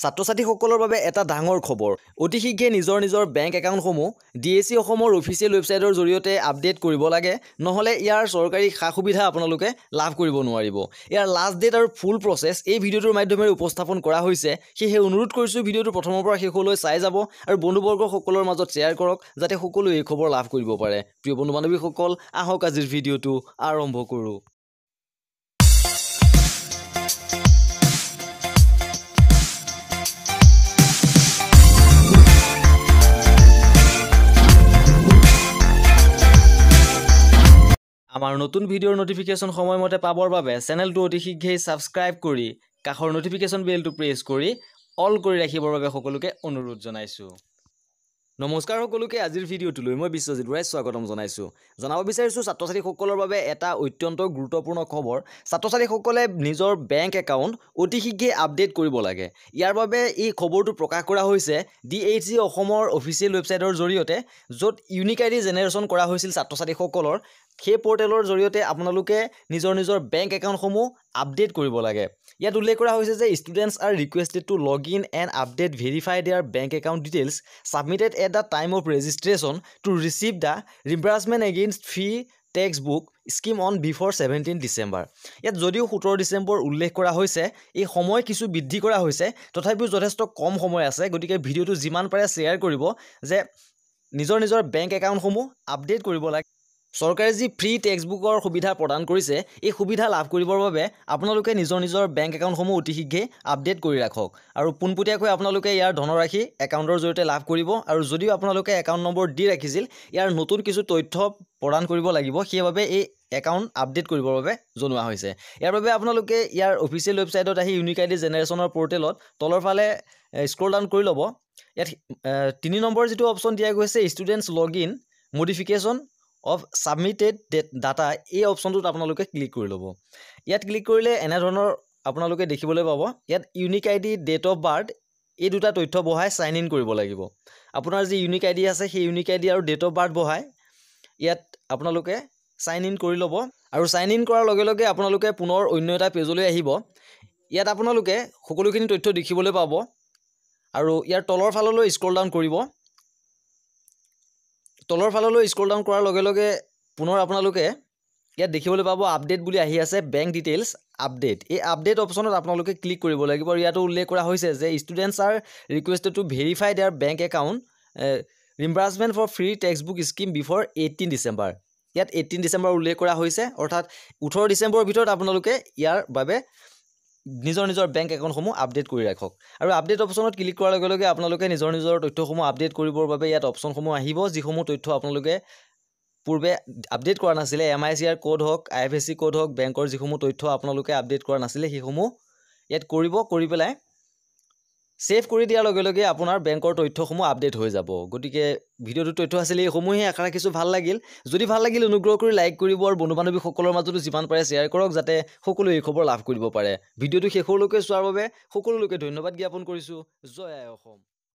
ছাত্ৰ ছাত্ৰীসকলৰ বাবে এটা ডাঙৰ খবৰ অতি শীঘ্ৰে নিজৰ নিজৰ বেংক একাউণ্টসমূহ ডি এ চি অসমৰ অফিচিয়েল ৱেবছাইটৰ জৰিয়তে আপডেট কৰিব লাগে নহ'লে ইয়াৰ চৰকাৰী সা সুবিধা আপোনালোকে লাভ কৰিব নোৱাৰিব ইয়াৰ লাষ্ট ডেট আৰু ফুল প্ৰচেছ এই ভিডিঅ'টোৰ মাধ্যমেৰে উপস্থাপন কৰা হৈছে সেয়েহে অনুৰোধ কৰিছোঁ ভিডিঅ'টো প্ৰথমৰ পৰা শেষলৈ চাই যাব আৰু বন্ধুবৰ্গসকলৰ মাজত শ্বেয়াৰ কৰক যাতে সকলোৱে এই খবৰ লাভ কৰিব পাৰে প্ৰিয় বন্ধু বান্ধৱীসকল আহক আজিৰ ভিডিঅ'টো আৰম্ভ কৰোঁ আমাৰ নতুন ভিডিঅ'ৰ ন'টিফিকেশ্যন সময়মতে পাবৰ বাবে চেনেলটো অতি শীঘ্ৰেই ছাবস্ক্ৰাইব কৰি কাষৰ ন'টিফিকেশ্যন বেলটো প্ৰেছ কৰি অল কৰি ৰাখিবৰ বাবে সকলোকে অনুৰোধ জনাইছোঁ নমস্কাৰ সকলোকে আজিৰ ভিডিঅ'টোলৈ মই বিশ্বজিত বৰাই স্বাগতম জনাইছোঁ জনাব বিচাৰিছোঁ ছাত্ৰ ছাত্ৰীসকলৰ বাবে এটা অত্যন্ত গুৰুত্বপূৰ্ণ খবৰ ছাত্ৰ ছাত্ৰীসকলে নিজৰ বেংক একাউণ্ট অতি শীঘ্ৰে আপডেট কৰিব লাগে ইয়াৰ বাবে এই খবৰটো প্ৰকাশ কৰা হৈছে ডি এইচ জি অসমৰ অফিচিয়েল ৱেবছাইটৰ জৰিয়তে য'ত ইউনিক আই ডি জেনেৰেশ্যন কৰা হৈছিল ছাত্ৰ ছাত্ৰীসকলৰ সেই পৰ্টেলৰ জৰিয়তে আপোনালোকে নিজৰ নিজৰ বেংক একাউণ্টসমূহ আপডেট কৰিব লাগে ইয়াত উল্লেখ কৰা হৈছে যে students are requested to log in and update verify their bank account details submitted at the time of registration to receive the reimbursement against fee text book scheme on before seventeen December ইয়াত যদিও সোতৰ ডিচেম্বৰ উল্লেখ কৰা হৈছে এই সময় কিছু বৃদ্ধি কৰা হৈছে তথাপিও যথেষ্ট কম সময় আছে গতিকে ভিডিঅ'টো যিমান পাৰে শ্বেয়াৰ কৰিব যে নিজৰ নিজৰ বেংক একাউণ্টসমূহ আপডেট কৰিব লাগে চৰকাৰে যি ফ্ৰী টেক্সটবুকৰ সুবিধা প্ৰদান কৰিছে এই সুবিধা লাভ কৰিবৰ বাবে আপোনালোকে নিজৰ নিজৰ বেংক একাউণ্টসমূহ অতি শীঘ্ৰেই আপডেট কৰি ৰাখক আৰু পোনপটীয়াকৈ আপোনালোকে ইয়াৰ ধনৰাশি একাউণ্টৰ জৰিয়তে লাভ কৰিব আৰু যদিও আপোনালোকে একাউণ্ট নম্বৰ দি ৰাখিছিল ইয়াৰ নতুন কিছু তথ্য প্ৰদান কৰিব লাগিব সেইবাবে এই একাউণ্ট আপডেট কৰিবৰ বাবে জনোৱা হৈছে ইয়াৰ বাবে আপোনালোকে ইয়াৰ অফিচিয়েল ৱেবছাইটত আহি ইউনিক আই ডি জেনেৰেশ্যনৰ পৰ্টেলত তলৰ ফালে স্ক্ৰল ডাউন কৰি ল'ব ইয়াত তিনি নম্বৰ যিটো অপশ্যন দিয়া গৈছে students log in modification of submitted data এই অপশ্যনটোত আপোনালোকে ক্লিক কৰি ল'ব ইয়াত ক্লিক কৰিলে এনেধৰণৰ আপোনালোকে দেখিবলৈ পাব ইয়াত unique I D date of birth এই দুটা তথ্য বহাই চাইন ইন কৰিব লাগিব আপোনাৰ যি ইউনিক আই ডি আছে সেই ইউনিক আই ডি আৰু ডেট অফ বাৰ্থ বহাই ইয়াত আপোনালোকে চাইন ইন কৰি ল'ব আৰু চাইন ইন কৰাৰ লগে লগে আপোনালোকে পুনৰ অন্য এটা পেজলৈ আহিব ইয়াত আপোনালোকে সকলোখিনি তথ্য দেখিবলৈ পাব আৰু ইয়াৰ তলৰ ফাললৈ স্ক্ৰল ডাউন কৰিব তলৰ ফাললৈ স্ক্ৰল ডাউন কৰাৰ লগে লগে পুনৰ আপোনালোকে ইয়াত দেখিবলৈ পাব আপডেট বুলি আহি আছে বেংক ডিটেইলছ আপডেট এই আপডেট অপশ্যনত আপোনালোকে ক্লিক কৰিব লাগিব আৰু ইয়াতো উল্লেখ কৰা হৈছে যে students are requested to verify their bank account reimbursement for free text book scheme before eighteen December ইয়াত এইটিন ডিচেম্বৰ উল্লেখ কৰা হৈছে অৰ্থাৎ ওঠৰ ডিচেম্বৰৰ ভিতৰত আপোনালোকে ইয়াৰ বাবে নিজৰ নিজৰ বেংক একাউণ্টসমূহ আপডেট কৰি ৰাখক আৰু আপডেট অপশ্যনত ক্লিক কৰাৰ লগে লগে আপোনালোকে নিজৰ নিজৰ তথ্যসমূহ আপডেট কৰিবৰ বাবে ইয়াত অপশ্যনসমূহ আহিব যিসমূহ তথ্য আপোনালোকে পূৰ্বে আপডেট কৰা নাছিলে M I C R code হওক I F S C code হওক বেংকৰ যিসমূহ তথ্য আপোনালোকে আপডেট কৰা নাছিলে সেইসমূহ ইয়াত কৰিব কৰি পেলাই ছেভ কৰি দিয়াৰ লগে লগে আপোনাৰ বেংকৰ তথ্যসমূহ আপডেট হৈ যাব গতিকে ভিডিঅ'টোত তথ্য আছিলে এইসমূহেই আশা ৰাখিছোঁ ভাল লাগিল যদি ভাল লাগিল অনুগ্ৰহ কৰি লাইক কৰিব আৰু বন্ধু বান্ধৱীসকলৰ মাজতো যিমান পাৰে শ্বেয়াৰ কৰক যাতে সকলোৱে এই খবৰ লাভ কৰিব পাৰে ভিডিঅ'টো শেষলৈকে চোৱাৰ বাবে সকলোলৈকে ধন্যবাদ জ্ঞাপন কৰিছোঁ জয় অসম